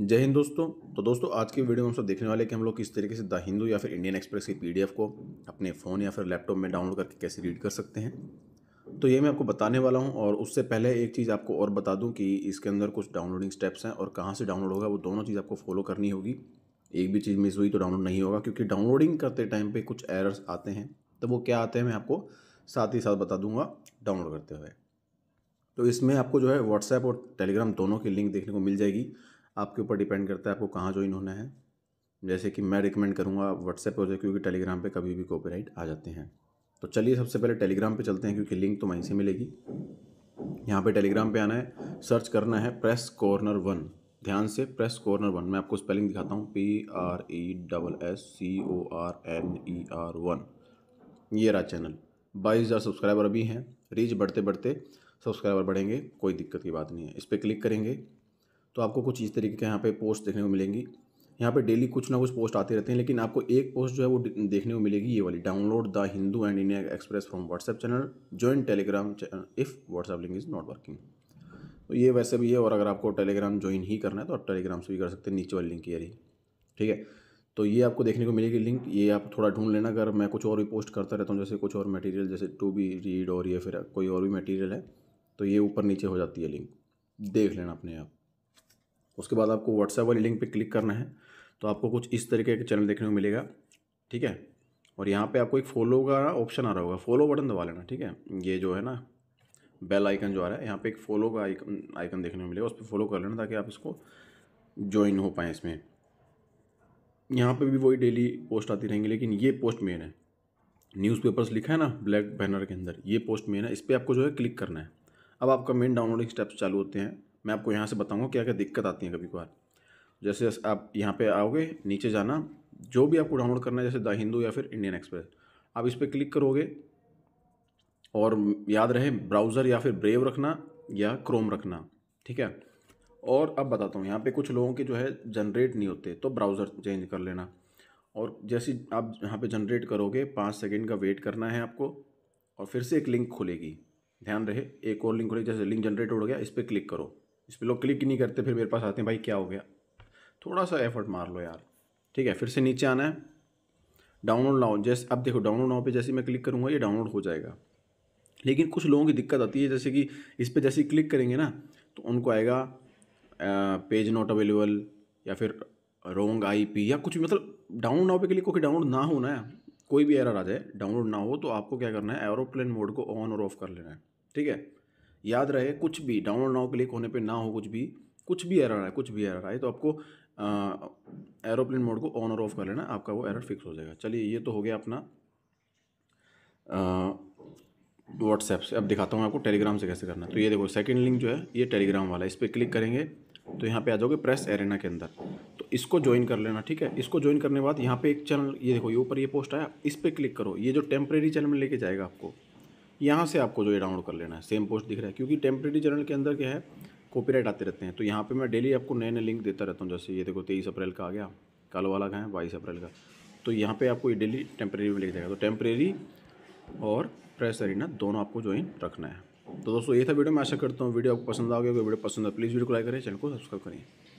जय हिंद दोस्तों तो दोस्तों आज की वीडियो में हम सब देखने वाले कि हम लोग किस तरीके से द हिंदू या फिर इंडियन एक्सप्रेस की पीडीएफ को अपने फ़ोन या फिर लैपटॉप में डाउनलोड करके कैसे रीड कर सकते हैं तो ये मैं आपको बताने वाला हूँ और उससे पहले एक चीज़ आपको और बता दूँ कि इसके अंदर कुछ डाउनलोडिंग स्टेप्स हैं और कहाँ से डाउनलोड होगा वो दोनों चीज़ आपको फॉलो करनी होगी एक भी चीज़ मिस हुई तो डाउनलोड नहीं होगा क्योंकि डाउनलोडिंग करते टाइम पर कुछ एरर्स आते हैं तो वो क्या आते हैं मैं आपको साथ ही साथ बता दूँगा डाउनलोड करते हुए तो इसमें आपको जो है व्हाट्सएप और टेलीग्राम दोनों की लिंक देखने को मिल जाएगी आपके ऊपर डिपेंड करता है आपको कहाँ ज्वाइन होना है जैसे कि मैं रिकमेंड करूँगा व्हाट्सएप पर क्योंकि टेलीग्राम पर कभी भी कॉपी आ जाते हैं तो चलिए सबसे पहले टेलीग्राम पर चलते हैं क्योंकि लिंक तो वहीं से मिलेगी यहाँ पर टेलीग्राम पर आना है सर्च करना है प्रेस कॉर्नर वन ध्यान से प्रेस कॉर्नर वन मैं आपको स्पेलिंग दिखाता हूँ P R E double S C O R N E R one ये रहा चैनल बाईस हज़ार सब्सक्राइबर अभी हैं रीच बढ़ते बढ़ते सब्सक्राइबर बढ़ेंगे कोई दिक्कत की बात नहीं है इस पर क्लिक करेंगे तो आपको कुछ इस तरीके के यहाँ पे पोस्ट देखने को मिलेंगी यहाँ पे डेली कुछ ना कुछ पोस्ट आते रहते हैं लेकिन आपको एक पोस्ट जो है वो देखने को मिलेगी ये वाली download the Hindu and India Express from WhatsApp channel join Telegram if WhatsApp link is not working तो ये वैसे भी है और अगर आपको टेलीग्राम ज्वाइन ही करना है तो आप टेलीग्राम से भी कर सकते हैं नीचे वाली लिंक ये रही ठीक है तो ये आपको देखने को मिलेगी लिंक ये आप थोड़ा ढूंढ लेना अगर मैं कुछ और भी पोस्ट करता रहता हूँ जैसे कुछ और मटेरियल जैसे टू बी रीड और ये फिर कोई और भी मटेरियल है तो ये ऊपर नीचे हो जाती है लिंक देख लेना अपने आप उसके बाद आपको व्हाट्सएप वाली लिंक पे क्लिक करना है तो आपको कुछ इस तरीके का चैनल देखने को मिलेगा ठीक है और यहाँ पे आपको एक फॉलो का ऑप्शन आ रहा होगा फॉलो बटन दबा लेना ठीक है ये जो है ना बेल आइकन जो आ रहा है यहाँ पे एक फॉलो का आइकन आइकन देखने को मिलेगा उस पर फॉलो कर लेना ताकि आप इसको ज्वाइन हो पाएँ इसमें यहाँ पर भी वही डेली पोस्ट आती रहेंगी लेकिन ये पोस्ट मेन है न्यूज़पेपर्स लिखा है ना ब्लैक बैनर के अंदर ये पोस्ट मेन है इस पर आपको जो है क्लिक करना है अब आपका मेन डाउनलोडिंग स्टेप्स चालू होते हैं मैं आपको यहाँ से बताऊँगा क्या क्या दिक्कत आती है कभी कभार जैसे आप यहाँ पर आओगे नीचे जाना जो भी आपको डाउनलोड करना है जैसे द हिंदू या फिर इंडियन एक्सप्रेस आप इस पर क्लिक करोगे और याद रहे ब्राउज़र या फिर ब्रेव रखना या क्रोम रखना ठीक है और अब बताता हूँ यहाँ पे कुछ लोगों के जो है जनरेट नहीं होते तो ब्राउज़र चेंज कर लेना और जैसे आप यहाँ पे जनरेट करोगे पाँच सेकेंड का वेट करना है आपको और फिर से एक लिंक खुलेगी ध्यान रहे एक और लिंक खुलेगी जैसे लिंक जनरेट हो गया इस पर क्लिक करो इस पर लोग क्लिक नहीं करते फिर मेरे पास आते हैं भाई क्या हो गया थोड़ा सा एफर्ट मार लो यार ठीक है फिर से नीचे आना है डाउनलोड नाउ जैसे अब देखो डाउनलोड नाउ पे जैसे मैं क्लिक करूँगा ये डाउनलोड हो जाएगा लेकिन कुछ लोगों की दिक्कत आती है जैसे कि इस पर जैसे क्लिक करेंगे ना तो उनको आएगा पेज नॉट अवेलेबल या फिर रोंग आईपी या कुछ मतलब डाउनलोड नाउ पे क्लिक करके डाउनलोड ना होना है कोई भी एरर आ जाए डाउनलोड ना हो तो आपको क्या करना है एरोप्लेन मोड को ऑन और ऑफ कर लेना है ठीक है याद रहे कुछ भी डाउनलोड नाउ क्लिक होने पे ना हो कुछ भी कुछ भी एरर आए कुछ भी एरर आए तो आपको एरोप्लेन मोड को ऑन और ऑफ कर लेना आपका वो एरर फिक्स हो जाएगा चलिए ये तो हो गया अपना व्हाट्सएप से अब दिखाता हूँ आपको टेलीग्राम से कैसे करना तो ये देखो सेकंड लिंक जो है ये टेलीग्राम वाला इस पर क्लिक करेंगे तो यहाँ पे आ जाओगे प्रेस एरेना के अंदर तो इसको ज्वाइन कर लेना ठीक है इसको ज्वाइन करने के बाद यहाँ पे एक चैनल ये देखो ये ऊपर ये पोस्ट आया इस पर क्लिक करो ये जो टेम्प्रेरी चैनल में लेके जाएगा आपको यहाँ से आपको जो है डाउनलोड कर लेना है सेम पोस्ट दिख रहा है क्योंकि टेम्प्रेरी जर्नल के अंदर क्या है कॉपीराइट आते रहते हैं तो यहाँ पे मैं डेली आपको नए नए लिंक देता रहता हूँ जैसे ये देखो तेईस अप्रैल का आ गया कल वाला का है बाईस अप्रैल का तो यहाँ पर आपको ये डेली टेम्प्रेरी में लिख देगा तो टेम्प्रेरी और प्रेस एरिना दोनों आपको ज्वाइन रखना है तो दोस्तों ये था वीडियो मैं आशा करता हूँ वीडियो आपको पसंद आ गया वीडियो पसंद है प्लीज़ वीडियो को लाइक करें चैनल को सब्सक्राइब करें